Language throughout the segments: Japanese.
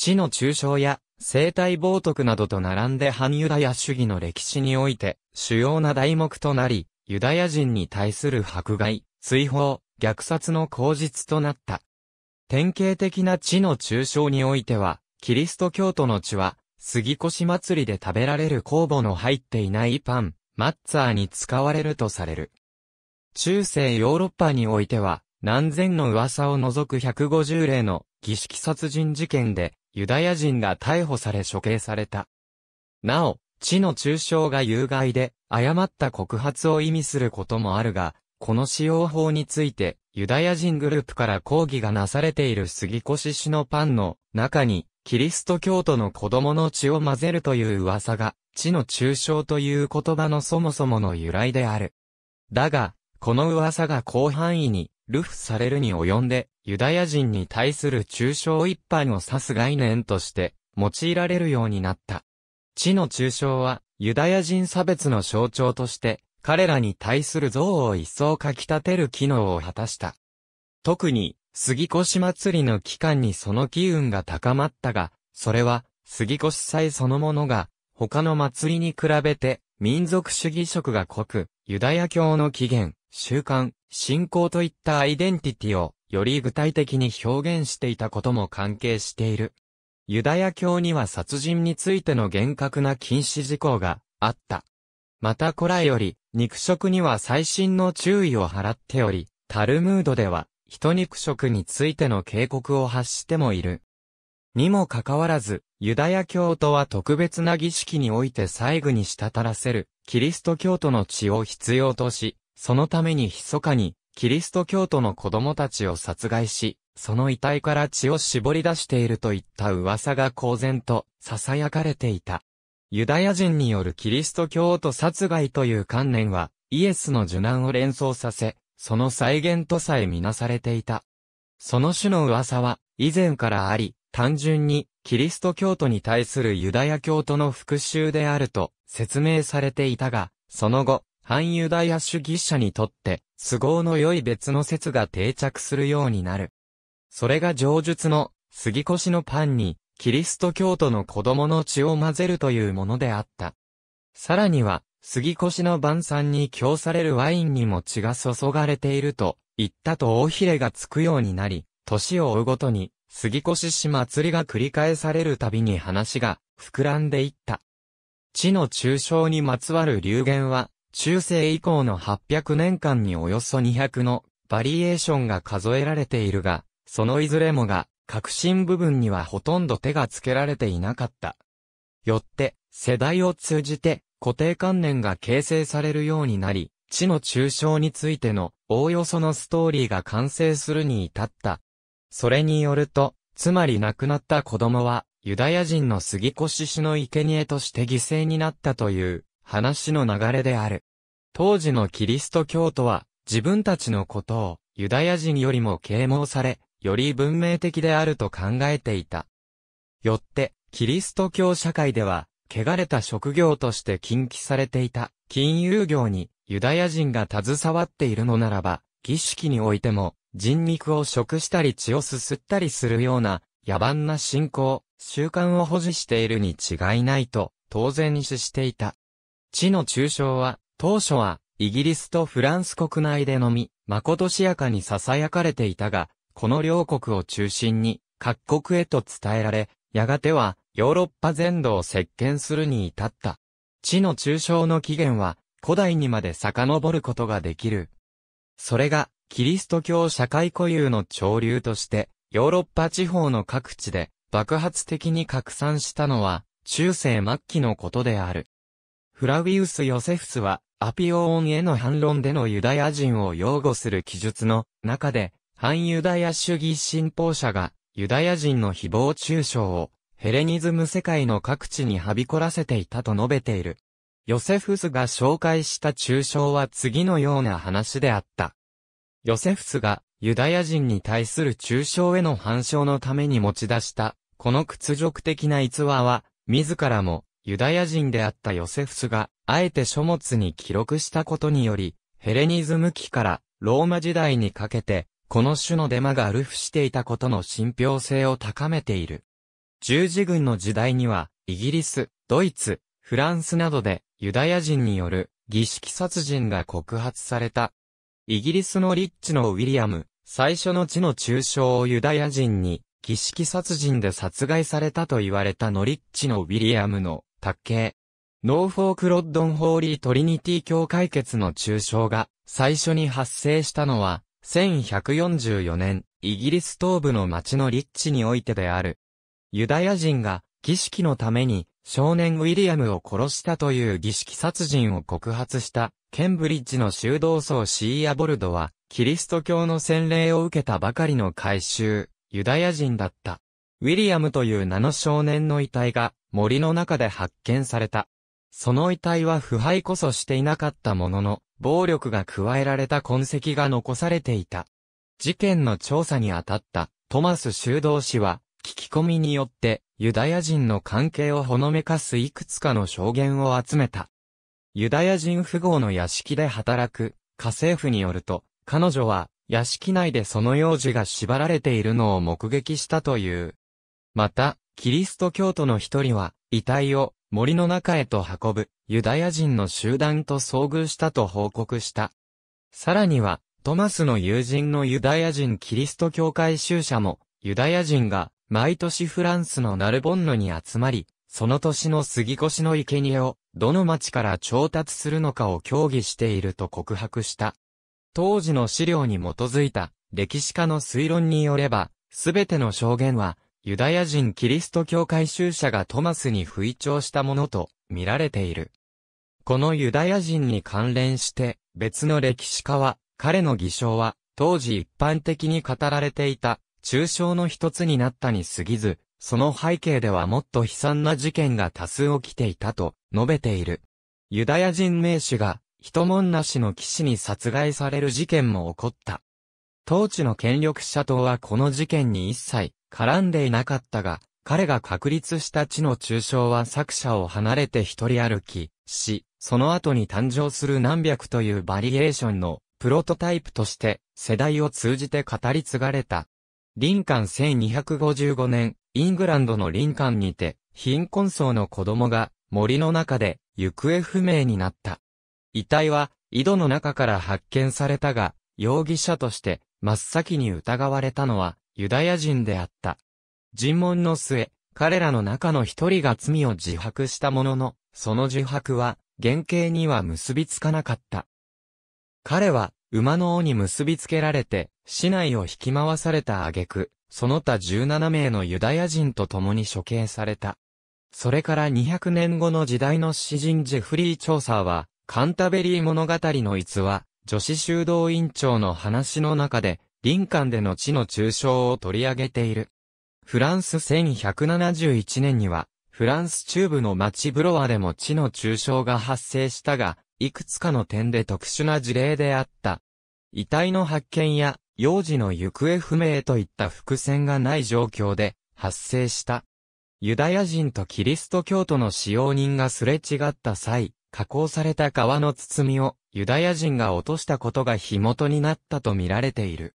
地の抽象や生体冒涜などと並んで反ユダヤ主義の歴史において主要な題目となり、ユダヤ人に対する迫害、追放、虐殺の口実となった。典型的な地の抽象においては、キリスト教徒の地は、杉越祭りで食べられる酵母の入っていないパン、マッツァーに使われるとされる。中世ヨーロッパにおいては、何千の噂を除く150例の儀式殺人事件で、ユダヤ人が逮捕され処刑された。なお、地の中傷が有害で、誤った告発を意味することもあるが、この使用法について、ユダヤ人グループから抗議がなされている杉越氏のパンの中に、キリスト教徒の子供の血を混ぜるという噂が、地の中傷という言葉のそもそもの由来である。だが、この噂が広範囲に、ルフされるに及んで、ユダヤ人に対する抽象一般を指す概念として用いられるようになった。地の抽象はユダヤ人差別の象徴として彼らに対する憎悪を一層かき立てる機能を果たした。特に杉越祭りの期間にその機運が高まったが、それは杉越祭そのものが他の祭りに比べて民族主義色が濃く、ユダヤ教の起源、習慣、信仰といったアイデンティティをより具体的に表現していたことも関係している。ユダヤ教には殺人についての厳格な禁止事項があった。また古来より、肉食には細心の注意を払っており、タルムードでは、人肉食についての警告を発してもいる。にもかかわらず、ユダヤ教徒は特別な儀式において細具に滴らせる、キリスト教徒の血を必要とし、そのために密かに、キリスト教徒の子供たちを殺害し、その遺体から血を絞り出しているといった噂が公然と囁かれていた。ユダヤ人によるキリスト教徒殺害という観念は、イエスの受難を連想させ、その再現とさえみなされていた。その種の噂は、以前からあり、単純に、キリスト教徒に対するユダヤ教徒の復讐であると説明されていたが、その後、反ユダヤ主義者にとって、都合の良い別の説が定着するようになる。それが上述の、杉越のパンに、キリスト教徒の子供の血を混ぜるというものであった。さらには、杉越の晩餐に供されるワインにも血が注がれていると、言ったと大ひれがつくようになり、年を追うごとに、杉越氏祭りが繰り返されるたびに話が膨らんでいった。地の抽象にまつわる流言は、中世以降の800年間におよそ200のバリエーションが数えられているが、そのいずれもが、革新部分にはほとんど手がつけられていなかった。よって、世代を通じて固定観念が形成されるようになり、地の抽象についてのおおよそのストーリーが完成するに至った。それによると、つまり亡くなった子供は、ユダヤ人の杉越氏の生贄として犠牲になったという、話の流れである。当時のキリスト教徒は、自分たちのことを、ユダヤ人よりも啓蒙され、より文明的であると考えていた。よって、キリスト教社会では、汚れた職業として禁忌されていた、金融業に、ユダヤ人が携わっているのならば、儀式においても、人肉を食したり血をすすったりするような、野蛮な信仰、習慣を保持しているに違いないと、当然視していた。地の中傷は、当初は、イギリスとフランス国内でのみ、まことしやかに囁かれていたが、この両国を中心に、各国へと伝えられ、やがては、ヨーロッパ全土を席巻するに至った。地の中傷の起源は、古代にまで遡ることができる。それが、キリスト教社会固有の潮流として、ヨーロッパ地方の各地で爆発的に拡散したのは、中世末期のことである。フラウィウス・ヨセフスは、アピオーンへの反論でのユダヤ人を擁護する記述の中で、反ユダヤ主義信奉者が、ユダヤ人の誹謗中傷を、ヘレニズム世界の各地にはびこらせていたと述べている。ヨセフスが紹介した中傷は次のような話であった。ヨセフスがユダヤ人に対する中傷への反証のために持ち出した、この屈辱的な逸話は、自らもユダヤ人であったヨセフスが、あえて書物に記録したことにより、ヘレニズム期からローマ時代にかけて、この種のデマがルフしていたことの信憑性を高めている。十字軍の時代には、イギリス、ドイツ、フランスなどで、ユダヤ人による儀式殺人が告発された。イギリスのリッチのウィリアム、最初の地の中傷をユダヤ人に、儀式殺人で殺害されたと言われたノリッチのウィリアムの卓形。ノーフォークロッドンホーリートリニティ教会決の中傷が最初に発生したのは1144年イギリス東部の町の立地においてである。ユダヤ人が儀式のために少年ウィリアムを殺したという儀式殺人を告発したケンブリッジの修道僧シーアボルドはキリスト教の洗礼を受けたばかりの改宗、ユダヤ人だった。ウィリアムという名の少年の遺体が森の中で発見された。その遺体は腐敗こそしていなかったものの、暴力が加えられた痕跡が残されていた。事件の調査に当たったトマス修道士は、聞き込みによってユダヤ人の関係をほのめかすいくつかの証言を集めた。ユダヤ人富豪の屋敷で働く家政婦によると、彼女は屋敷内でその幼児が縛られているのを目撃したという。また、キリスト教徒の一人は、遺体を森の中へと運ぶユダヤ人の集団と遭遇したと報告した。さらには、トマスの友人のユダヤ人キリスト教会修者も、ユダヤ人が毎年フランスのナルボンヌに集まり、その年の杉越の生贄をどの町から調達するのかを協議していると告白した。当時の資料に基づいた歴史家の推論によれば、すべての証言はユダヤ人キリスト教会収者がトマスに吹聴したものと見られている。このユダヤ人に関連して別の歴史家は彼の偽証は当時一般的に語られていた中傷の一つになったに過ぎず、その背景ではもっと悲惨な事件が多数起きていたと述べている。ユダヤ人名手が人文なしの騎士に殺害される事件も起こった。当地の権力者党はこの事件に一切絡んでいなかったが、彼が確立した地の抽象は作者を離れて一人歩き、し、その後に誕生する何百というバリエーションのプロトタイプとして世代を通じて語り継がれた。リンカン1255年、イングランドのリンカンにて、貧困層の子供が森の中で行方不明になった。遺体は井戸の中から発見されたが、容疑者として真っ先に疑われたのはユダヤ人であった。尋問の末、彼らの中の一人が罪を自白したものの、その自白は、原型には結びつかなかった。彼は、馬の尾に結びつけられて、市内を引き回された挙句、その他17名のユダヤ人と共に処刑された。それから200年後の時代の詩人ジェフリー・調査は、カンタベリー物語の逸話、女子修道院長の話の中で、林間での地の中傷を取り上げている。フランス1171年には、フランス中部の町ブロワでも地の中傷が発生したが、いくつかの点で特殊な事例であった。遺体の発見や、幼児の行方不明といった伏線がない状況で発生した。ユダヤ人とキリスト教徒の使用人がすれ違った際、加工された皮の包みをユダヤ人が落としたことが火元になったと見られている。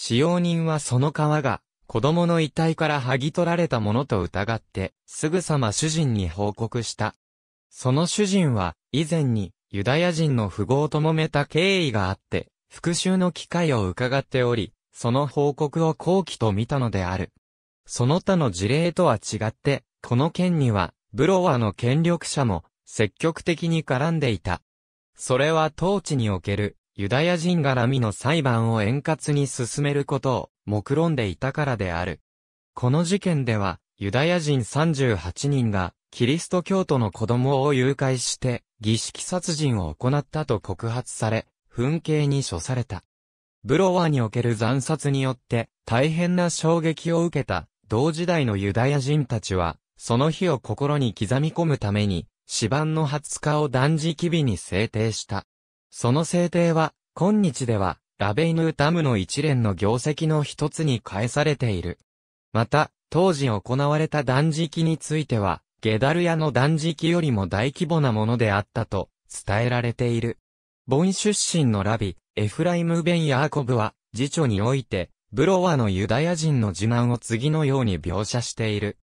使用人はその皮が、子供の遺体から剥ぎ取られたものと疑って、すぐさま主人に報告した。その主人は、以前に、ユダヤ人の富豪ともめた経緯があって、復讐の機会を伺っており、その報告を後期と見たのである。その他の事例とは違って、この件には、ブロワの権力者も、積極的に絡んでいた。それは当地における、ユダヤ人絡みの裁判を円滑に進めることを目論んでいたからである。この事件では、ユダヤ人38人が、キリスト教徒の子供を誘拐して、儀式殺人を行ったと告発され、紛刑に処された。ブロワーにおける惨殺によって、大変な衝撃を受けた、同時代のユダヤ人たちは、その日を心に刻み込むために、死板の20日を断食日に制定した。その制定は、今日では、ラベイヌーダムの一連の業績の一つに返されている。また、当時行われた断食については、ゲダルヤの断食よりも大規模なものであったと伝えられている。ボン出身のラビ、エフライム・ベン・ヤーコブは、次女において、ブロワのユダヤ人の自慢を次のように描写している。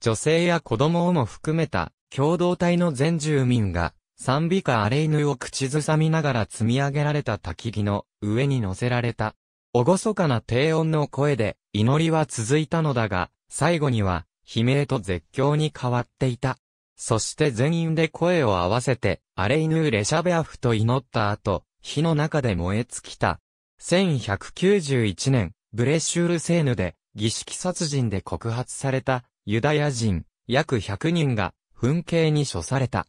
女性や子供をも含めた共同体の全住民が賛美歌アレイヌを口ずさみながら積み上げられた焚き木の上に乗せられた。おごそかな低音の声で祈りは続いたのだが、最後には悲鳴と絶叫に変わっていた。そして全員で声を合わせて、アレイヌーレシャベアフと祈った後、火の中で燃え尽きた。1191年、ブレシュールセーヌで、儀式殺人で告発された、ユダヤ人、約100人が、噴刑に処された。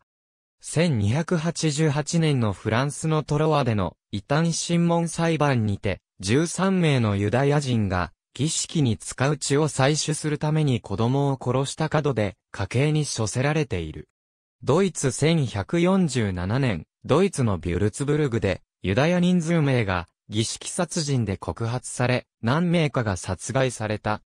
1288年のフランスのトロワでの異端審問裁判にて、13名のユダヤ人が、儀式に使う血を採取するために子供を殺した角で、家計に処せられている。ドイツ1147年、ドイツのビュルツブルグで、ユダヤ人数名が、儀式殺人で告発され、何名かが殺害された。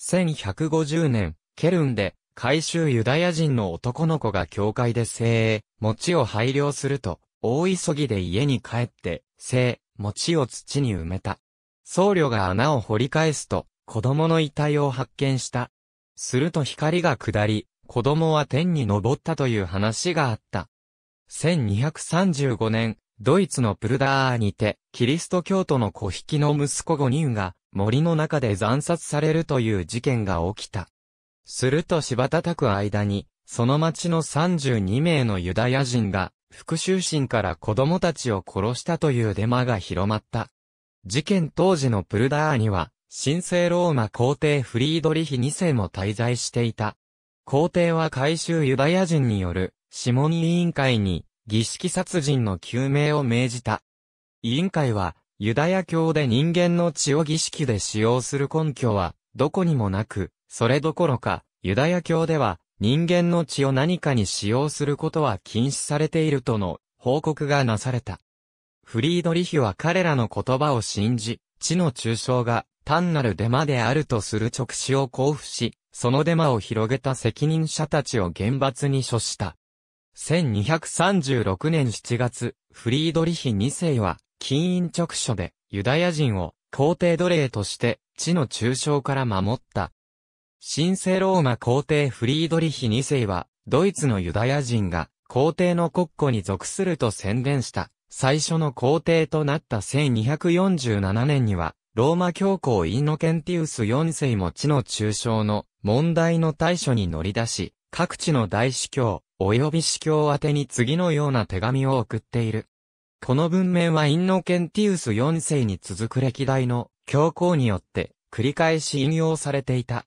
1150年、ケルンで、改収ユダヤ人の男の子が教会で精鋭、餅を拝領すると、大急ぎで家に帰って、生、餅を土に埋めた。僧侶が穴を掘り返すと、子供の遺体を発見した。すると光が下り、子供は天に昇ったという話があった。1235年、ドイツのプルダーにて、キリスト教徒の小引きの息子5人が、森の中で惨殺されるという事件が起きた。すると柴叩く間に、その町の32名のユダヤ人が、復讐心から子供たちを殺したというデマが広まった。事件当時のプルダーには、神聖ローマ皇帝フリードリヒ2世も滞在していた。皇帝は改修。ユダヤ人による、諮問委員会に、儀式殺人の救命を命じた。委員会は、ユダヤ教で人間の血を儀式で使用する根拠は、どこにもなく、それどころか、ユダヤ教では、人間の血を何かに使用することは禁止されているとの報告がなされた。フリードリヒは彼らの言葉を信じ、地の中傷が単なるデマであるとする直視を交付し、そのデマを広げた責任者たちを厳罰に処した。1236年7月、フリードリヒ2世は、金印直書で、ユダヤ人を、皇帝奴隷として、地の中傷から守った、神聖ローマ皇帝フリードリヒ2世は、ドイツのユダヤ人が皇帝の国庫に属すると宣伝した。最初の皇帝となった1247年には、ローマ教皇インノケンティウス4世も地の中傷の問題の対処に乗り出し、各地の大司教、及び司教宛てに次のような手紙を送っている。この文面はインノケンティウス4世に続く歴代の教皇によって繰り返し引用されていた。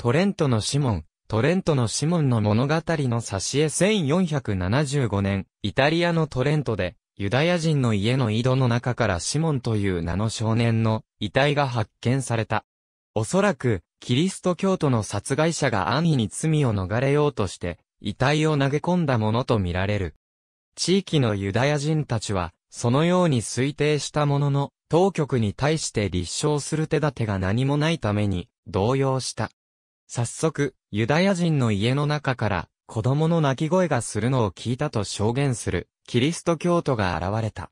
トレントのシモン、トレントのシモンの物語の挿絵1475年、イタリアのトレントで、ユダヤ人の家の井戸の中からシモンという名の少年の遺体が発見された。おそらく、キリスト教徒の殺害者が安易に罪を逃れようとして、遺体を投げ込んだものとみられる。地域のユダヤ人たちは、そのように推定したものの、当局に対して立証する手立てが何もないために、動揺した。早速、ユダヤ人の家の中から子供の泣き声がするのを聞いたと証言するキリスト教徒が現れた。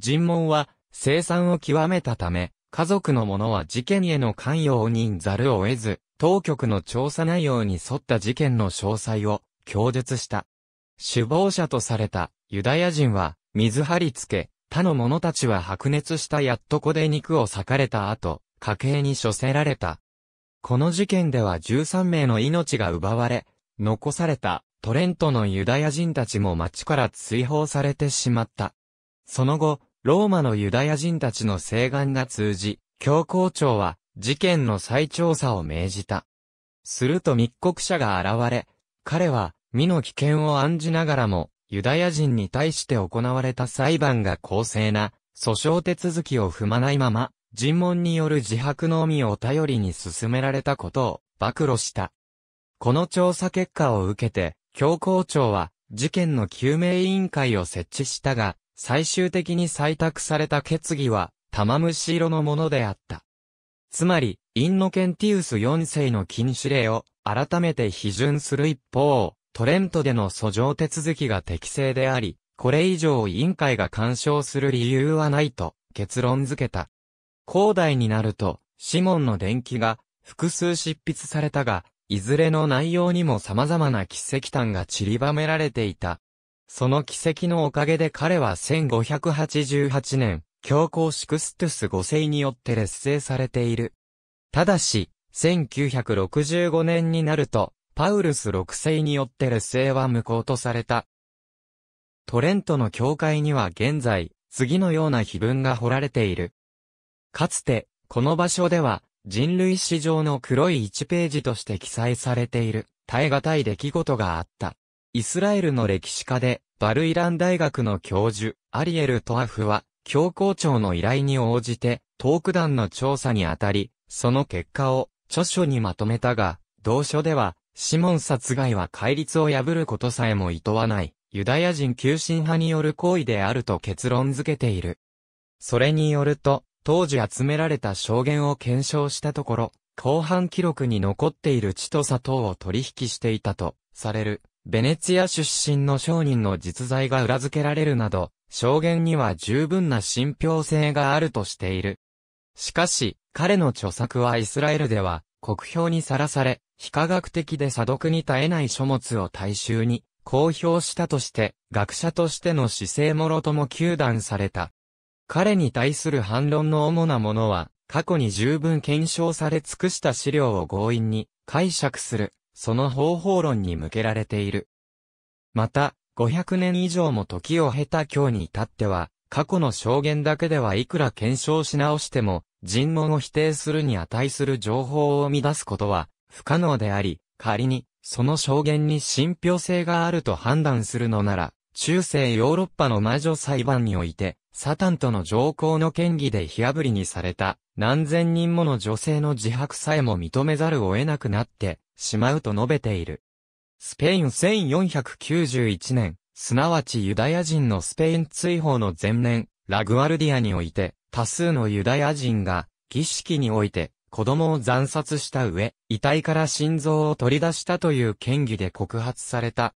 尋問は生産を極めたため、家族の者は事件への関与を認ざるを得ず、当局の調査内容に沿った事件の詳細を供述した。首謀者とされたユダヤ人は水張り付け、他の者たちは白熱したやっとこで肉を裂かれた後、家計に処せられた。この事件では13名の命が奪われ、残されたトレントのユダヤ人たちも町から追放されてしまった。その後、ローマのユダヤ人たちの請願が通じ、教皇庁は事件の再調査を命じた。すると密告者が現れ、彼は身の危険を案じながらも、ユダヤ人に対して行われた裁判が公正な訴訟手続きを踏まないまま、尋問による自白のみを頼りに進められたことを暴露した。この調査結果を受けて、教皇庁は事件の救命委員会を設置したが、最終的に採択された決議は玉虫色のものであった。つまり、インノケンティウス4世の禁止令を改めて批准する一方、トレントでの訴状手続きが適正であり、これ以上委員会が干渉する理由はないと結論付けた。後代になると、シモンの伝記が複数執筆されたが、いずれの内容にも様々な奇跡譚が散りばめられていた。その奇跡のおかげで彼は1588年、教皇シクストゥス5世によって劣勢されている。ただし、1965年になると、パウルス6世によって劣勢は無効とされた。トレントの教会には現在、次のような碑文が彫られている。かつて、この場所では、人類史上の黒い1ページとして記載されている、耐え難い出来事があった。イスラエルの歴史家で、バルイラン大学の教授、アリエル・トアフは、教皇庁の依頼に応じて、トーク団の調査にあたり、その結果を、著書にまとめたが、同書では、シモン殺害は戒律を破ることさえも厭わない、ユダヤ人急進派による行為であると結論付けている。それによると、当時集められた証言を検証したところ、後半記録に残っている地と砂糖を取引していたとされる、ベネツィア出身の商人の実在が裏付けられるなど、証言には十分な信憑性があるとしている。しかし、彼の著作はイスラエルでは、国評にさらされ、非科学的で査読に耐えない書物を大衆に公表したとして、学者としての姿勢もろとも求断された。彼に対する反論の主なものは、過去に十分検証され尽くした資料を強引に解釈する、その方法論に向けられている。また、500年以上も時を経た今日に至っては、過去の証言だけではいくら検証し直しても、尋問を否定するに値する情報を生み出すことは不可能であり、仮に、その証言に信憑性があると判断するのなら、中世ヨーロッパの魔女裁判において、サタンとの上皇の権威で火炙りにされた、何千人もの女性の自白さえも認めざるを得なくなってしまうと述べている。スペイン1491年、すなわちユダヤ人のスペイン追放の前年、ラグアルディアにおいて、多数のユダヤ人が、儀式において、子供を惨殺した上、遺体から心臓を取り出したという権威で告発された。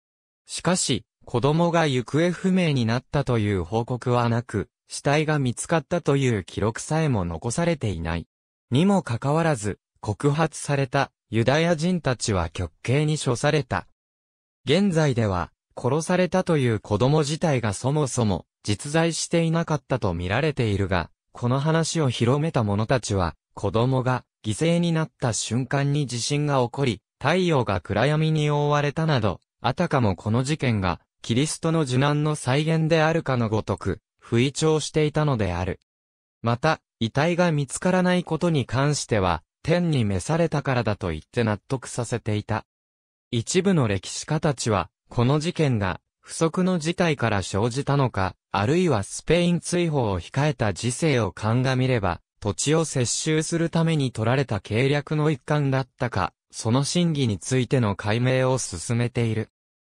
しかし、子供が行方不明になったという報告はなく、死体が見つかったという記録さえも残されていない。にもかかわらず、告発されたユダヤ人たちは極刑に処された。現在では、殺されたという子供自体がそもそも実在していなかったと見られているが、この話を広めた者たちは、子供が犠牲になった瞬間に地震が起こり、太陽が暗闇に覆われたなど、あたかもこの事件がキリストの受難の再現であるかのごとく、不意調していたのである。また、遺体が見つからないことに関しては、天に召されたからだと言って納得させていた。一部の歴史家たちは、この事件が、不測の事態から生じたのか、あるいはスペイン追放を控えた時世を鑑みれば、土地を接収するために取られた計略の一環だったか、その真偽についての解明を進めている。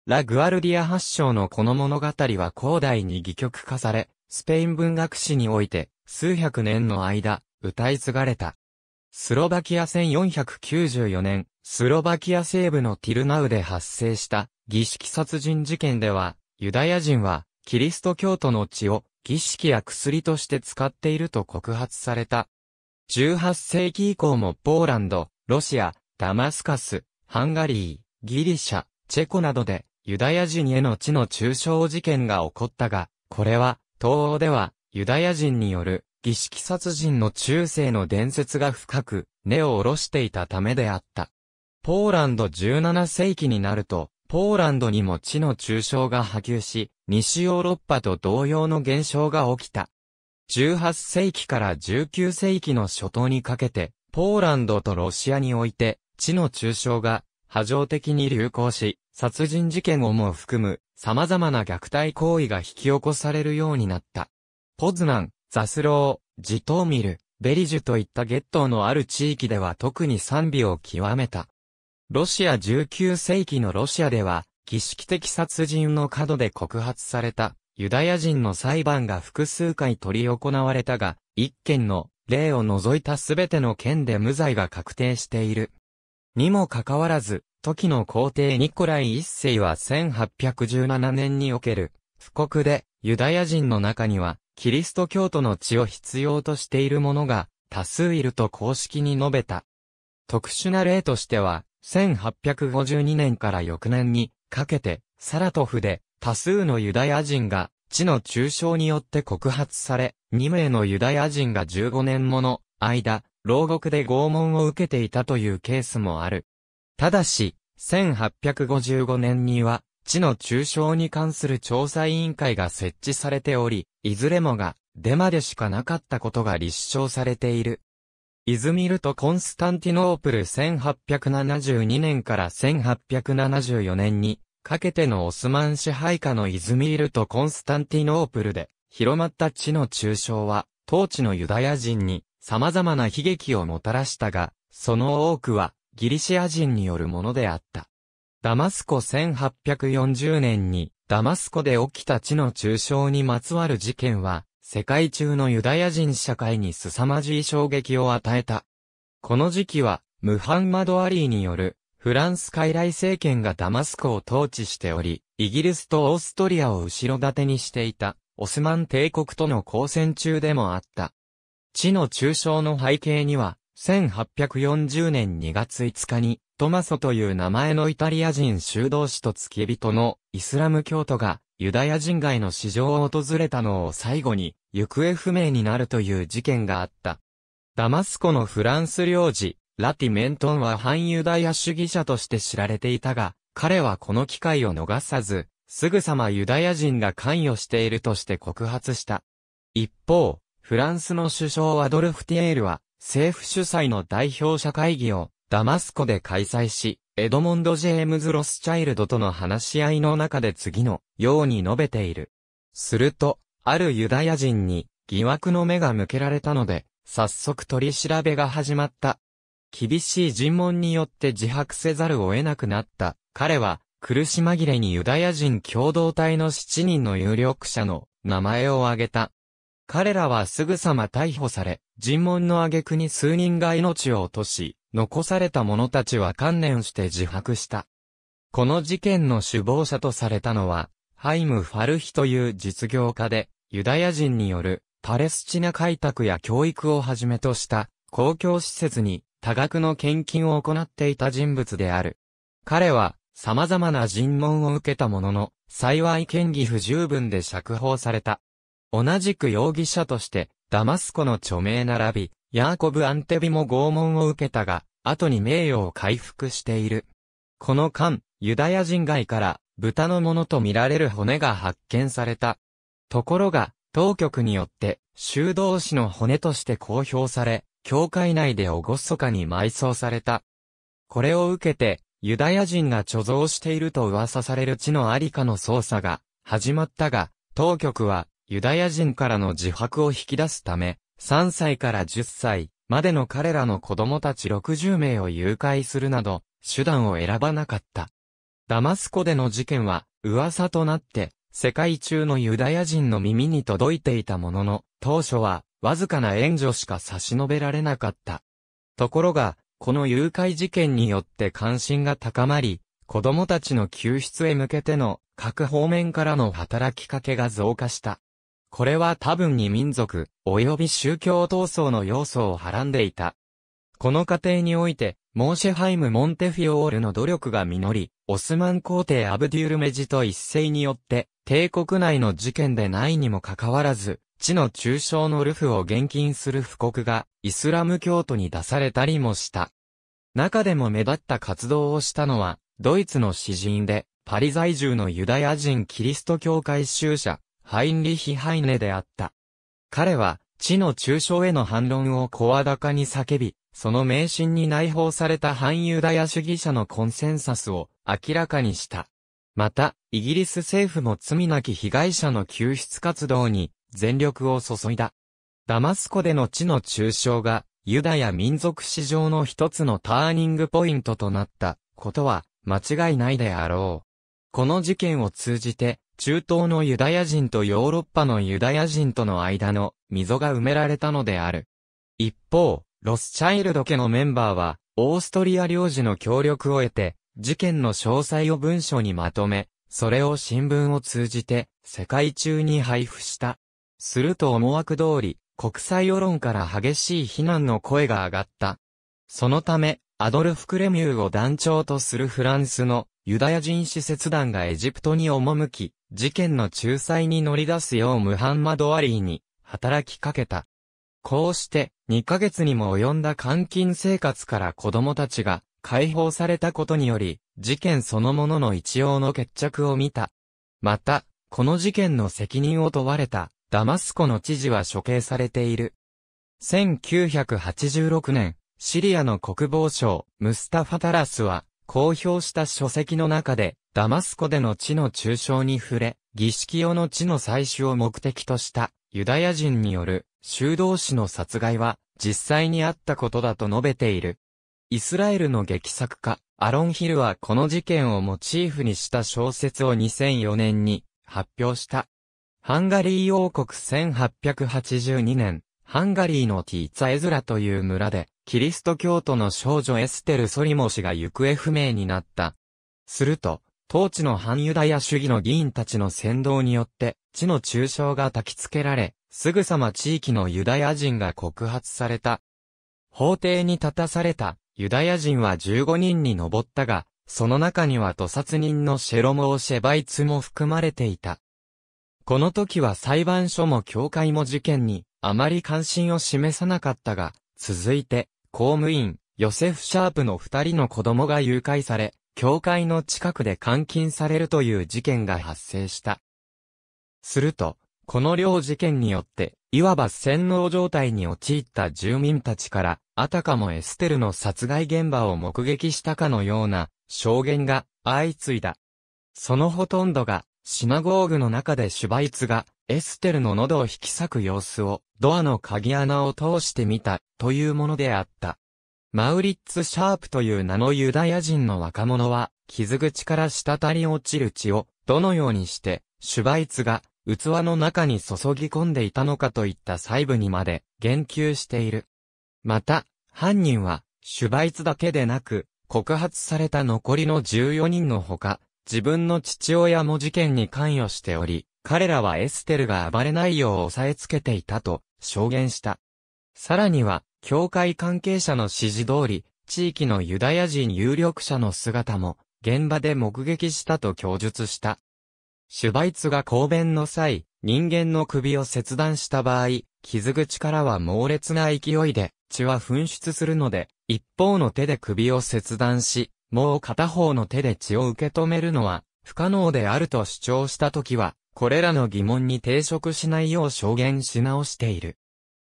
ラ・グアルディア発祥のこの物語は後代に戯曲化され、スペイン文学史において、数百年の間、歌い継がれた。スロバキア1494年、スロバキア西部のティルナウで発生した儀式殺人事件では、ユダヤ人はキリスト教徒の血を儀式や薬として使っていると告発された。18世紀以降もポーランド、ロシア、ダマスカス、ハンガリー、ギリシャ、チェコなどでユダヤ人への地の中傷事件が起こったが、これは、東欧では、ユダヤ人による、儀式殺人の中世の伝説が深く、根を下ろしていたためであった。ポーランド17世紀になると、ポーランドにも地の中傷が波及し、西ヨーロッパと同様の現象が起きた。18世紀から19世紀の初頭にかけて、ポーランドとロシアにおいて、地の中傷が波状的に流行し、殺人事件をも含む様々な虐待行為が引き起こされるようになった。ポズナン、ザスロー、ジトーミル、ベリジュといったゲットーのある地域では特に賛美を極めた。ロシア19世紀のロシアでは、儀式的殺人の角で告発されたユダヤ人の裁判が複数回取り行われたが、一件の例を除いたすべての件で無罪が確定している。にもかかわらず、時の皇帝ニコライ一世は1817年における、布告で、ユダヤ人の中には、キリスト教徒の血を必要としている者が、多数いると公式に述べた。特殊な例としては、1852年から翌年にかけて、サラトフで多数のユダヤ人が地の中傷によって告発され、2名のユダヤ人が15年もの間、牢獄で拷問を受けていたというケースもある。ただし、1855年には、地の中傷に関する調査委員会が設置されており、いずれもが、デマでしかなかったことが立証されている。イズミルとコンスタンティノープル1872年から1874年にかけてのオスマン支配下のイズミルとコンスタンティノープルで広まった地の中傷は当地のユダヤ人に様々な悲劇をもたらしたが、その多くはギリシア人によるものであった。ダマスコ1840年に、ダマスコで起きた地の中傷にまつわる事件は、世界中のユダヤ人社会に凄まじい衝撃を与えた。この時期は、ムハンマド・アリーによる、フランス傀儡政権がダマスコを統治しており、イギリスとオーストリアを後ろ盾にしていた、オスマン帝国との交戦中でもあった。地の中傷の背景には、1840年2月5日に、トマソという名前のイタリア人修道士と付き人のイスラム教徒がユダヤ人街の市場を訪れたのを最後に行方不明になるという事件があった。ダマスコのフランス領事、ラティ・メントンは反ユダヤ主義者として知られていたが、彼はこの機会を逃さず、すぐさまユダヤ人が関与しているとして告発した。一方、フランスの首相アドルフ・ティエールは、政府主催の代表者会議をダマスコで開催し、エドモンド・ジェームズ・ロスチャイルドとの話し合いの中で次のように述べている。すると、あるユダヤ人に疑惑の目が向けられたので、早速取り調べが始まった。厳しい尋問によって自白せざるを得なくなった。彼は、苦し紛れにユダヤ人共同体の7人の有力者の名前を挙げた。彼らはすぐさま逮捕され、尋問の挙句に数人が命を落とし、残された者たちは観念して自白した。この事件の首謀者とされたのは、ハイム・ファルヒという実業家で、ユダヤ人によるパレスチナ開拓や教育をはじめとした公共施設に多額の献金を行っていた人物である。彼は様々な尋問を受けたものの、幸い権疑不十分で釈放された。同じく容疑者として、ダマスコの著名並び、ヤーコブ・アンテビも拷問を受けたが、後に名誉を回復している。この間、ユダヤ人街から豚のものとみられる骨が発見された。ところが、当局によって、修道士の骨として公表され、教会内でおごそかに埋葬された。これを受けて、ユダヤ人が貯蔵していると噂される地のありかの捜査が始まったが、当局はユダヤ人からの自白を引き出すため、3歳から10歳までの彼らの子供たち60名を誘拐するなど、手段を選ばなかった。ダマスコでの事件は、噂となって、世界中のユダヤ人の耳に届いていたものの、当初は、わずかな援助しか差し伸べられなかった。ところが、この誘拐事件によって関心が高まり、子供たちの救出へ向けての各方面からの働きかけが増加した。これは多分に民族、及び宗教闘争の要素をはらんでいた。この過程において、モーシェハイム・モンテフィオールの努力が実り、オスマン皇帝アブデュールメジと一斉によって、帝国内の事件でないにもかかわらず、地の中傷のルフを厳禁する布告が、イスラム教徒に出されたりもした。中でも目立った活動をしたのは、ドイツの詩人で、パリ在住のユダヤ人キリスト教会修者、ハインリヒ・ハイネであった。彼は、地の中傷への反論を声高に叫び、その迷信に内包された反ユダヤ主義者のコンセンサスを明らかにした。また、イギリス政府も罪なき被害者の救出活動に全力を注いだ。ダマスコでの地の中傷が、ユダヤ民族史上の一つのターニングポイントとなったことは間違いないであろう。この事件を通じて、中東のユダヤ人とヨーロッパのユダヤ人との間の溝が埋められたのである。一方、ロスチャイルド家のメンバーは、オーストリア領事の協力を得て、事件の詳細を文書にまとめ、それを新聞を通じて、世界中に配布した。すると思惑通り、国際世論から激しい非難の声が上がった。そのため、アドルフ・クレミューを団長とするフランスのユダヤ人使節団がエジプトに赴き、事件の仲裁に乗り出すようムハンマド・アリーに働きかけた。こうして2ヶ月にも及んだ監禁生活から子供たちが解放されたことにより、事件そのものの一応の決着を見た。また、この事件の責任を問われたダマスコの知事は処刑されている。1986年、シリアの国防省、ムスタファ・タラスは、公表した書籍の中で、ダマスコでの地の中傷に触れ、儀式用の地の採取を目的としたユダヤ人による修道士の殺害は実際にあったことだと述べている。イスラエルの劇作家、アロンヒルはこの事件をモチーフにした小説を2004年に発表した。ハンガリー王国1882年、ハンガリーのティーツァエズラという村で、キリスト教徒の少女エステル・ソリモ氏が行方不明になった。すると、当地の反ユダヤ主義の議員たちの先導によって、地の中傷が焚き付けられ、すぐさま地域のユダヤ人が告発された。法廷に立たされたユダヤ人は15人に上ったが、その中には屠殺人のシェロモー・シェバイツも含まれていた。この時は裁判所も教会も事件にあまり関心を示さなかったが、続いて、公務員、ヨセフ・シャープの二人の子供が誘拐され、教会の近くで監禁されるという事件が発生した。すると、この両事件によって、いわば洗脳状態に陥った住民たちから、あたかもエステルの殺害現場を目撃したかのような証言が相次いだ。そのほとんどが、シナゴーグの中でシュバイツが、エステルの喉を引き裂く様子を、ドアの鍵穴を通して見た、というものであった。マウリッツ・シャープという名のユダヤ人の若者は、傷口から滴り落ちる血を、どのようにして、シュバイツが、器の中に注ぎ込んでいたのかといった細部にまで、言及している。また、犯人は、シュバイツだけでなく、告発された残りの14人のほか、自分の父親も事件に関与しており、彼らはエステルが暴れないよう押さえつけていたと証言した。さらには、教会関係者の指示通り、地域のユダヤ人有力者の姿も、現場で目撃したと供述した。シュバイツが公弁の際、人間の首を切断した場合、傷口からは猛烈な勢いで血は噴出するので、一方の手で首を切断し、もう片方の手で血を受け止めるのは不可能であると主張した時は、これらの疑問に抵触しないよう証言し直している。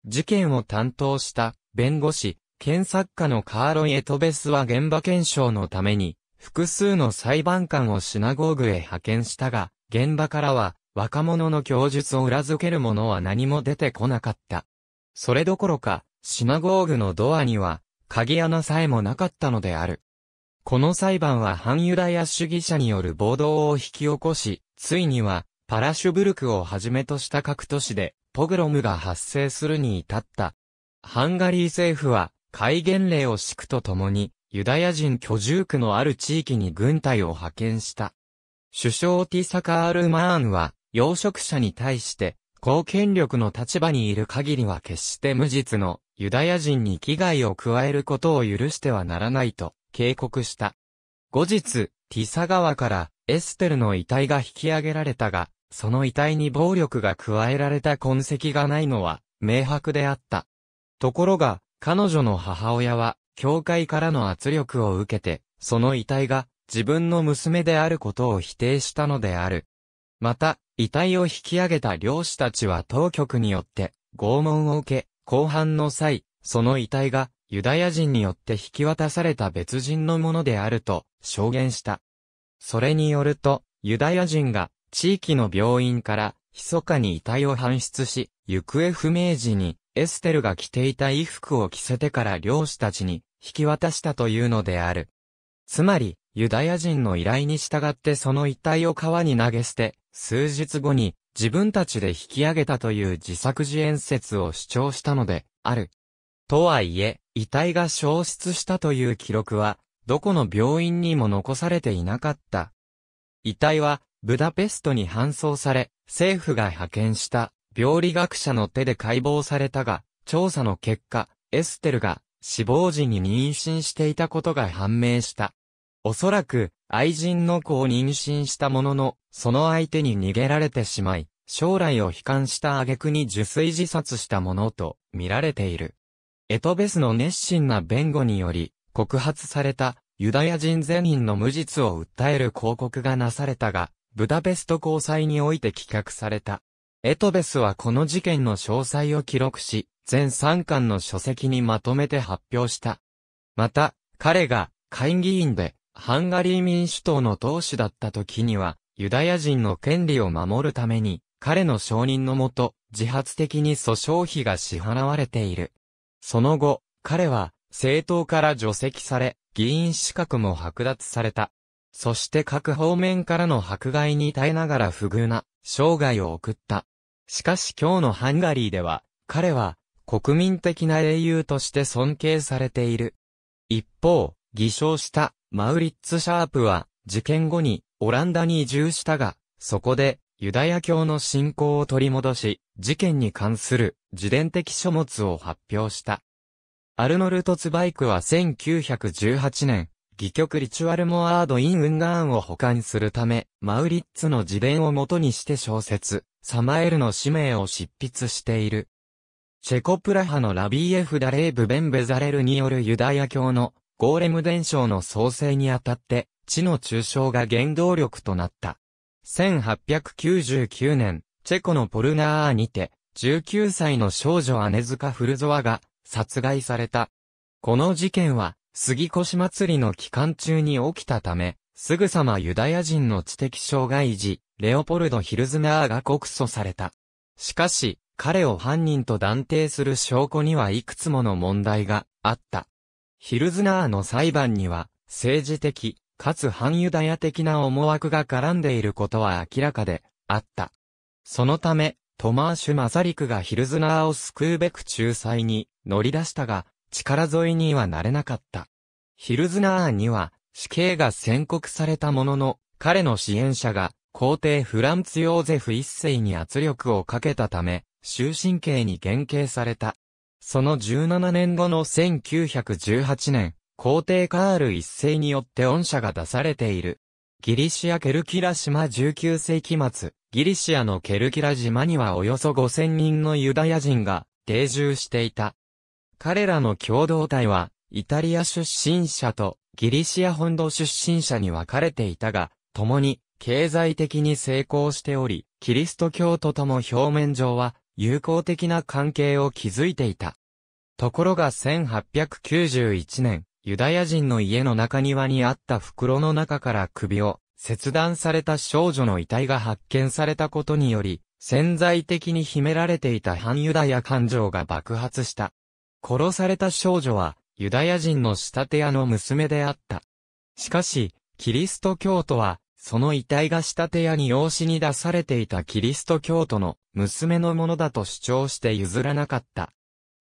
事件を担当した弁護士、検察家のカーロイ・エトベスは現場検証のために、複数の裁判官をシナゴーグへ派遣したが、現場からは若者の供述を裏付けるものは何も出てこなかった。それどころか、シナゴーグのドアには鍵穴さえもなかったのである。この裁判は反ユダヤ主義者による暴動を引き起こし、ついにはパラシュブルクをはじめとした各都市でポグロムが発生するに至った。ハンガリー政府は戒厳令を敷くとともに、ユダヤ人居住区のある地域に軍隊を派遣した。首相ティサカール・マーンは、養殖者に対して、公権力の立場にいる限りは決して無実のユダヤ人に危害を加えることを許してはならないと警告した。後日、ティサ川からエステルの遺体が引き上げられたが、その遺体に暴力が加えられた痕跡がないのは、明白であった。ところが、彼女の母親は、教会からの圧力を受けて、その遺体が、自分の娘であることを否定したのである。また、遺体を引き上げた漁師たちは当局によって、拷問を受け、後半の際、その遺体が、ユダヤ人によって引き渡された別人のものであると、証言した。それによると、ユダヤ人が、地域の病院から、密かに遺体を搬出し、行方不明時に、エステルが着ていた衣服を着せてから漁師たちに引き渡したというのである。つまり、ユダヤ人の依頼に従ってその遺体を川に投げ捨て、数日後に自分たちで引き上げたという自作自演説を主張したので、ある。とはいえ、遺体が消失したという記録は、どこの病院にも残されていなかった。遺体は、ブダペストに搬送され、政府が派遣した病理学者の手で解剖されたが、調査の結果、エステルが死亡時に妊娠していたことが判明した。おそらく、愛人の子を妊娠したものの、その相手に逃げられてしまい、将来を悲観した挙句に受水自殺したものと見られている。エトベスの熱心な弁護により、告発されたユダヤ人全員の無実を訴える広告がなされたが、ブダペスト交際において企画された。エトベスはこの事件の詳細を記録し、全3巻の書籍にまとめて発表した。また、彼が、会議員で、ハンガリー民主党の党首だった時には、ユダヤ人の権利を守るために、彼の承認のもと、自発的に訴訟費が支払われている。その後、彼は、政党から除籍され、議員資格も剥奪された。そして各方面からの迫害に耐えながら不遇な生涯を送った。しかし今日のハンガリーでは、彼は国民的な英雄として尊敬されている。一方、偽証したマウリッツ・シャープは事件後にオランダに移住したが、そこでユダヤ教の信仰を取り戻し、事件に関する自伝的書物を発表した。アルノルト・ツバイクは1918年、戯曲リチュアルモアード・イン・ウンガーンを保管するため、マウリッツの自伝を元にして小説、サマエルの使命を執筆している。チェコプラハのラビーエフ・ダレーブ・ベンベザレルによるユダヤ教のゴーレム伝承の創生にあたって、地の中傷が原動力となった。1899年、チェコのポルナーにて、19歳の少女アネズカ・フルゾワが殺害された。この事件は、杉越祭りの期間中に起きたため、すぐさまユダヤ人の知的障害児、レオポルド・ヒルズナーが告訴された。しかし、彼を犯人と断定する証拠にはいくつもの問題があった。ヒルズナーの裁判には、政治的、かつ反ユダヤ的な思惑が絡んでいることは明らかで、あった。そのため、トマーシュ・マザリクがヒルズナーを救うべく仲裁に乗り出したが、力添えにはなれなかった。ヒルズナーには死刑が宣告されたものの、彼の支援者が皇帝フランツ・ヨーゼフ一世に圧力をかけたため、終身刑に減刑された。その17年後の1918年、皇帝カール一世によって恩赦が出されている。ギリシア・ケルキラ島19世紀末、ギリシアのケルキラ島にはおよそ5000人のユダヤ人が定住していた。彼らの共同体は、イタリア出身者とギリシア本土出身者に分かれていたが、共に経済的に成功しており、キリスト教徒とも表面上は友好的な関係を築いていた。ところが1891年、ユダヤ人の家の中庭にあった袋の中から首を切断された少女の遺体が発見されたことにより、潜在的に秘められていた反ユダヤ感情が爆発した。殺された少女は、ユダヤ人の仕立て屋の娘であった。しかし、キリスト教徒は、その遺体が仕立て屋に養子に出されていたキリスト教徒の娘のものだと主張して譲らなかった。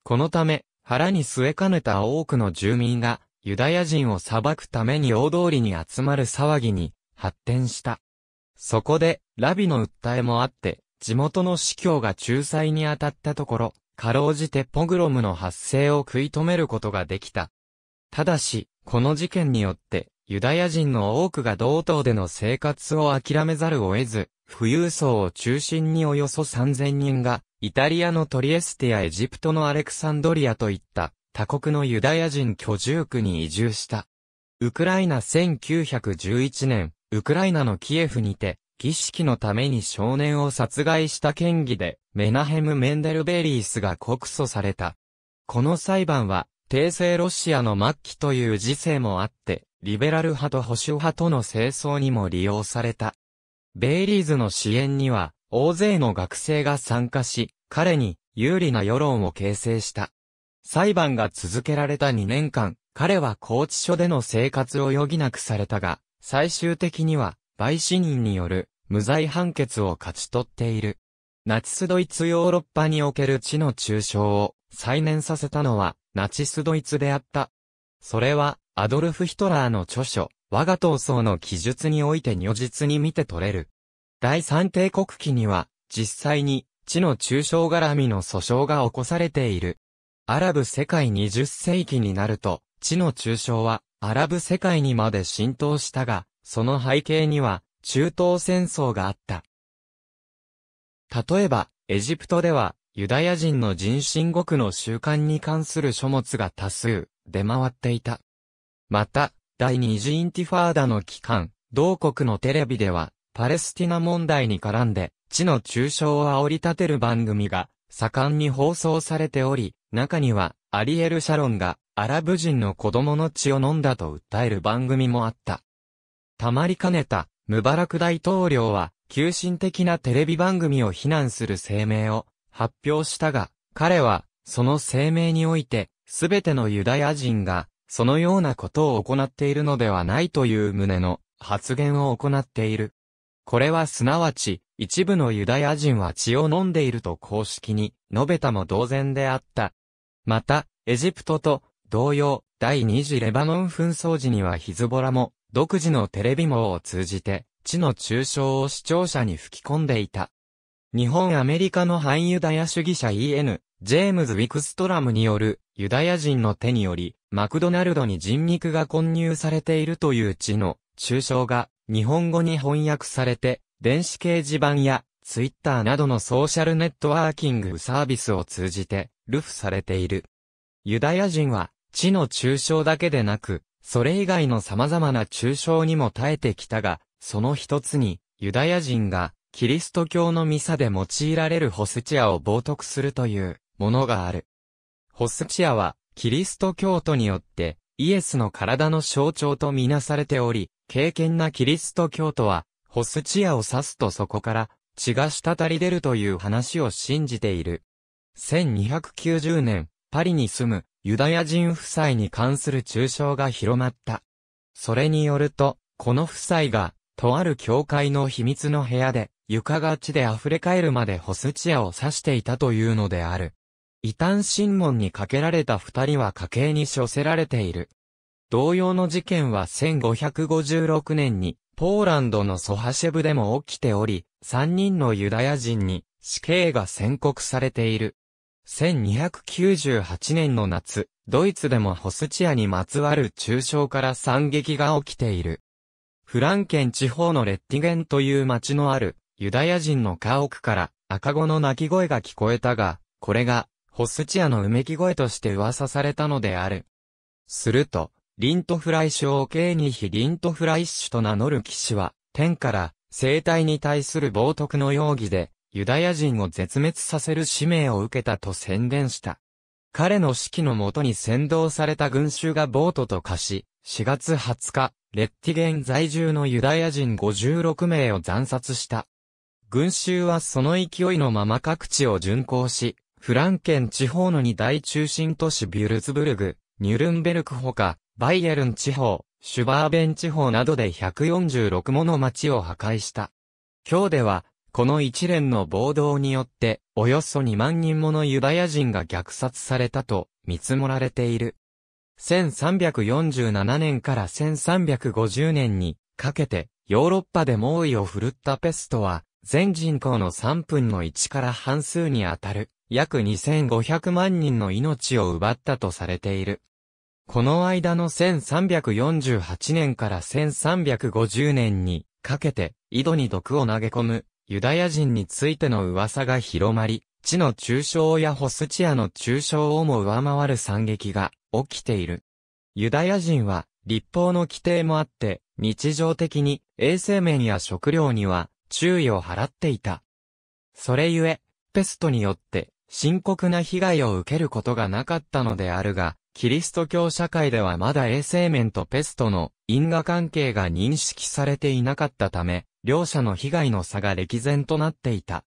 このため、腹に据えかねた多くの住民が、ユダヤ人を裁くために大通りに集まる騒ぎに発展した。そこで、ラビの訴えもあって、地元の司教が仲裁に当たったところ、かろうじてポグロムの発生を食い止めることができた。ただし、この事件によって、ユダヤ人の多くが同等での生活を諦めざるを得ず、富裕層を中心におよそ3000人が、イタリアのトリエステやエジプトのアレクサンドリアといった他国のユダヤ人居住区に移住した。ウクライナ1911年、ウクライナのキエフにて、儀式のために少年を殺害した嫌疑で、メナヘム・メンデルベリースが告訴された。この裁判は、帝政ロシアの末期という時世もあって、リベラル派と保守派との清掃にも利用された。ベイリーズの支援には、大勢の学生が参加し、彼に有利な世論を形成した。裁判が続けられた2年間、彼は拘置所での生活を余儀なくされたが、最終的には陪ニンによる無罪判決を勝ち取っている。ナチスドイツヨーロッパにおける地の中傷を再燃させたのはナチスドイツであった。それはアドルフ・ヒトラーの著書、我が闘争の記述において如実に見て取れる。第三帝国期には実際に地の中傷絡みの訴訟が起こされている。アラブ世界20世紀になると、地の中傷はアラブ世界にまで浸透したが、その背景には、中東戦争があった。例えば、エジプトでは、ユダヤ人の人身国の習慣に関する書物が多数、出回っていた。また、第二次インティファーダの期間、同国のテレビでは、パレスティナ問題に絡んで、地の中傷を煽り立てる番組が、盛んに放送されており、中には、アリエル・シャロンが、アラブ人の子供の血を飲んだと訴える番組もあった。たまりかねた、ムバラク大統領は、急進的なテレビ番組を非難する声明を発表したが、彼は、その声明において、すべてのユダヤ人が、そのようなことを行っているのではないという旨の発言を行っている。これはすなわち、一部のユダヤ人は血を飲んでいると公式に述べたも同然であった。また、エジプトと同様、第二次レバノン紛争時にはヒズボラも独自のテレビ網を通じて、地の中傷を視聴者に吹き込んでいた。日本アメリカの反ユダヤ主義者 E.N. ジェームズ・ウィクストラムによるユダヤ人の手によりマクドナルドに人肉が混入されているという地の中傷が日本語に翻訳されて電子掲示板やツイッターなどのソーシャルネットワーキングサービスを通じてルフされている。ユダヤ人は地の中傷だけでなくそれ以外の様々な抽象にも耐えてきたが、その一つに、ユダヤ人が、キリスト教のミサで用いられるホスチアを冒涜するというものがある。ホスチアは、キリスト教徒によって、イエスの体の象徴とみなされており、敬虔なキリスト教徒は、ホスチアを指すとそこから、血が滴り出るという話を信じている。1290年、パリに住むユダヤ人夫妻に関する中傷が広まった。それによると、この夫妻が、とある教会の秘密の部屋で、床が血で溢れ返るまでホスチアを指していたというのである。異端審問にかけられた二人は家計に処せられている。同様の事件は1556年に、ポーランドのソハシェブでも起きており、三人のユダヤ人に死刑が宣告されている。1298年の夏、ドイツでもホスチアにまつわる中傷から惨劇が起きている。フランケン地方のレッティゲンという町のある、ユダヤ人の家屋から赤子の泣き声が聞こえたが、これが、ホスチアのうめき声として噂されたのである。すると、リントフライシュをケーニヒリントフライッシュと名乗る騎士は、天から、生体に対する冒涜の容疑で、ユダヤ人を絶滅させる使命を受けたと宣伝した。彼の指揮のもとに先導された群衆がボートと化し、4月20日、レッティゲン在住のユダヤ人56名を惨殺した。群衆はその勢いのまま各地を巡行し、フランケン地方の二大中心都市ビュルツブルグ、ニュルンベルクほか、バイエルン地方、シュバーベン地方などで146もの町を破壊した。今日では、この一連の暴動によって、およそ2万人ものユダヤ人が虐殺されたと見積もられている。1347年から1350年にかけて、ヨーロッパで猛威を振るったペストは、全人口の3分の1から半数にあたる、約2500万人の命を奪ったとされている。この間の1348年から1350年にかけて、井戸に毒を投げ込むユダヤ人についての噂が広まり、地の中傷やホスチアの中傷をも上回る惨劇が起きている。ユダヤ人は、立法の規定もあって、日常的に衛生面や食料には注意を払っていた。それゆえ、ペストによって深刻な被害を受けることがなかったのであるが、キリスト教社会ではまだ衛生面とペストの因果関係が認識されていなかったため、両者の被害の差が歴然となっていた。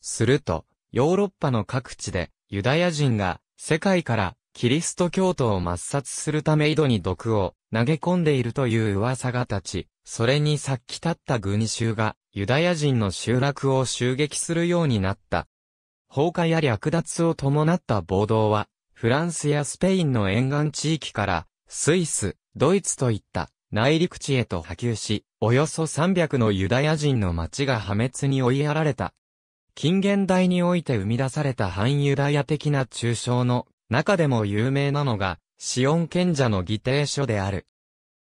すると、ヨーロッパの各地で、ユダヤ人が、世界から、キリスト教徒を抹殺するため井戸に毒を投げ込んでいるという噂が立ち、それにっき立った群衆が、ユダヤ人の集落を襲撃するようになった。放火や略奪を伴った暴動は、フランスやスペインの沿岸地域から、スイス、ドイツといった内陸地へと波及し、およそ300のユダヤ人の町が破滅に追いやられた。近現代において生み出された反ユダヤ的な抽象の中でも有名なのが、シオン賢者の議定書である。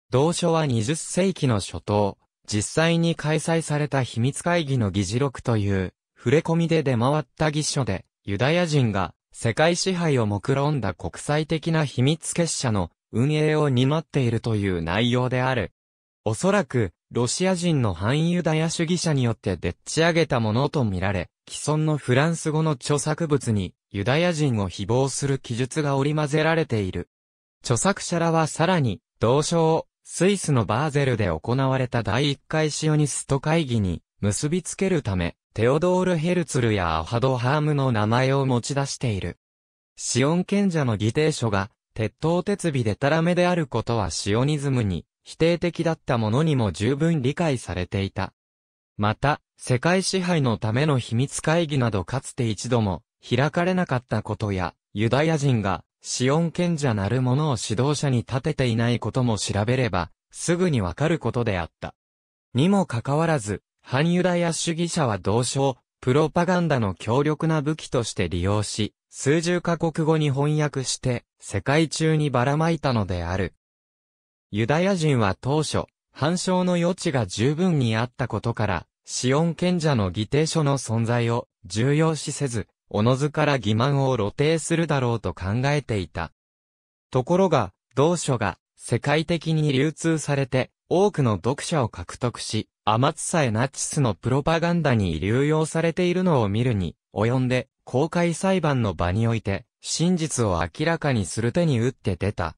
同書は20世紀の初頭、実際に開催された秘密会議の議事録という、触れ込みで出回った議書で、ユダヤ人が世界支配を目論んだ国際的な秘密結社の運営を担っているという内容である。おそらく、ロシア人の反ユダヤ主義者によってでっち上げたものとみられ、既存のフランス語の著作物に、ユダヤ人を誹謗する記述が織り交ぜられている。著作者らはさらに、同を、スイスのバーゼルで行われた第1回シオニスト会議に結びつけるため、テオドール・ヘルツルやアハド・ハームの名前を持ち出している。シオン賢者の議定書が鉄塔鉄尾でたらめであることはシオニズムに否定的だったものにも十分理解されていた。また、世界支配のための秘密会議などかつて一度も開かれなかったことや、ユダヤ人がシオン賢者なるものを指導者に立てていないことも調べれば、すぐにわかることであった。にもかかわらず、反ユダヤ主義者は同称、プロパガンダの強力な武器として利用し、数十カ国語に翻訳して、世界中にばらまいたのである。ユダヤ人は当初、反証の余地が十分にあったことから、シオン賢者の議定書の存在を重要視せず、おのずから欺瞞を露呈するだろうと考えていた。ところが、同書が世界的に流通されて、多くの読者を獲得し、アマツさえナチスのプロパガンダに流用されているのを見るに、及んで、公開裁判の場において、真実を明らかにする手に打って出た。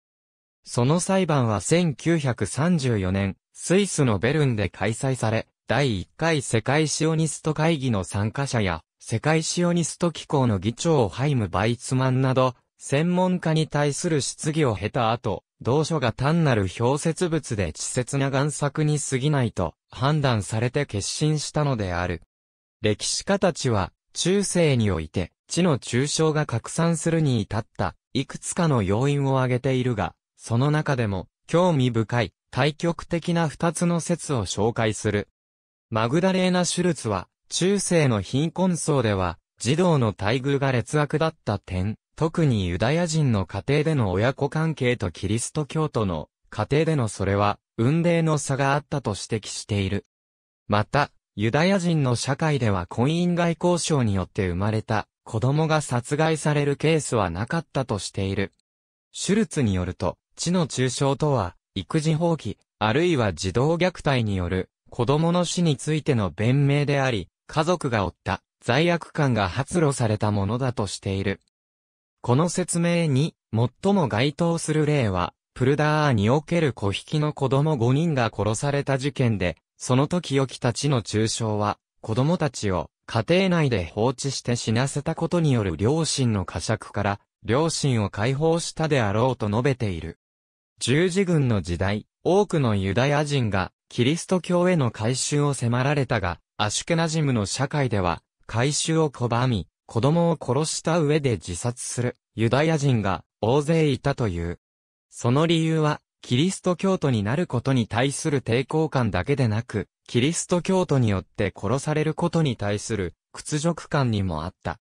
その裁判は1934年、スイスのベルンで開催され、第1回世界シオニスト会議の参加者や、世界シオニスト機構の議長ハイム・バイツマンなど、専門家に対する質疑を経た後、同書が単なる表説物で稚拙な贋作に過ぎないと判断されて決心したのである。歴史家たちは中世において、地の中象が拡散するに至った、いくつかの要因を挙げているが、その中でも、興味深い、対極的な二つの説を紹介する。マグダレーナ・シュルツは、中世の貧困層では、児童の待遇が劣悪だった点、特にユダヤ人の家庭での親子関係とキリスト教徒の家庭でのそれは、運命の差があったと指摘している。また、ユダヤ人の社会では婚姻外交渉によって生まれた子供が殺害されるケースはなかったとしている。シュルツによると、地の中傷とは、育児放棄、あるいは児童虐待による子供の死についての弁明であり、家族が負った罪悪感が発露されたものだとしている。この説明に最も該当する例は、プルダーにおける子引きの子供5人が殺された事件で、その時起きた地の中傷は、子供たちを家庭内で放置して死なせたことによる両親の呵責から、両親を解放したであろうと述べている。十字軍の時代、多くのユダヤ人が、キリスト教への改宗を迫られたが、アシュケナジムの社会では、改宗を拒み、子供を殺した上で自殺するユダヤ人が大勢いたという。その理由は、キリスト教徒になることに対する抵抗感だけでなく、キリスト教徒によって殺されることに対する屈辱感にもあった。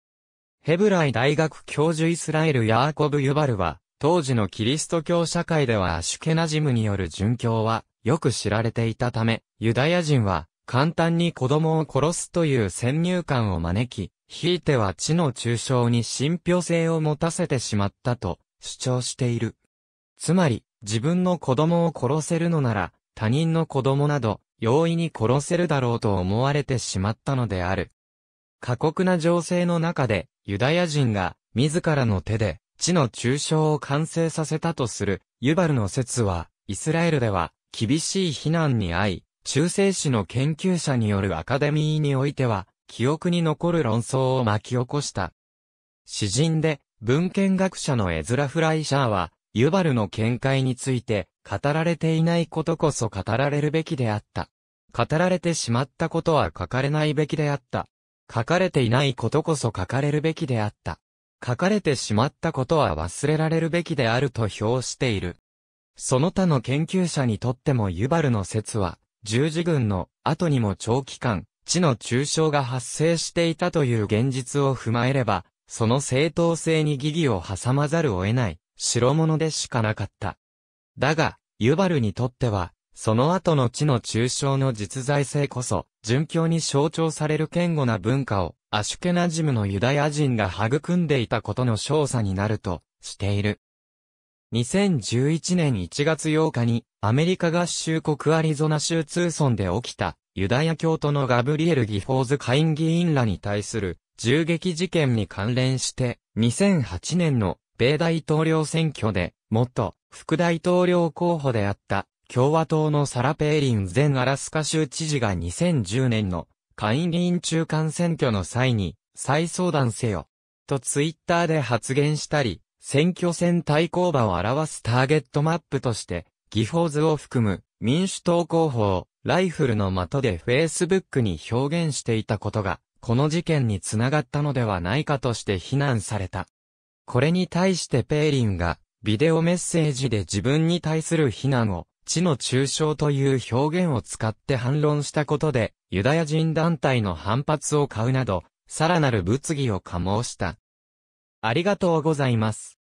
ヘブライ大学教授イスラエル・ヤーコブ・ユバルは、当時のキリスト教社会ではアシュケナジムによる殉教はよく知られていたため、ユダヤ人は簡単に子供を殺すという先入観を招き、ひいては地の中傷に信憑性を持たせてしまったと主張している。つまり、自分の子供を殺せるのなら、他人の子供など、容易に殺せるだろうと思われてしまったのである。過酷な情勢の中で、ユダヤ人が、自らの手で、地の中傷を完成させたとする、ユバルの説は、イスラエルでは、厳しい非難に遭い、中世史の研究者によるアカデミーにおいては、記憶に残る論争を巻き起こした。詩人で、文献学者のエズラ・フライシャーは、ユバルの見解について語られていないことこそ語られるべきであった。語られてしまったことは書かれないべきであった。書かれていないことこそ書かれるべきであった。書かれてしまったことは忘れられるべきであると評している。その他の研究者にとってもユバルの説は、十字軍の後にも長期間、地の中傷が発生していたという現実を踏まえれば、その正当性に疑義を挟まざるを得ない、白物でしかなかった。だが、ユバルにとっては、その後の地の中傷の実在性こそ、殉教に象徴される堅固な文化を、アシュケナジムのユダヤ人が育んでいたことの少佐になると、している。2011年1月8日に、アメリカ合衆国アリゾナ州ツーソンで起きた、ユダヤ教徒のガブリエル・ギフォーズ下院議員らに対する銃撃事件に関連して、2008年の米大統領選挙で、元副大統領候補であった共和党のサラ・ペーリン前アラスカ州知事が2010年の下院議員中間選挙の際に再相談せよとツイッターで発言したり、選挙戦対抗馬を表すターゲットマップとして技法図を含む民主党候補をライフルの的で Facebook に表現していたことがこの事件につながったのではないかとして非難された。これに対してペーリンが、ビデオメッセージで自分に対する非難を、地の中傷という表現を使って反論したことで、ユダヤ人団体の反発を買うなど、さらなる物議を醸した。ありがとうございます。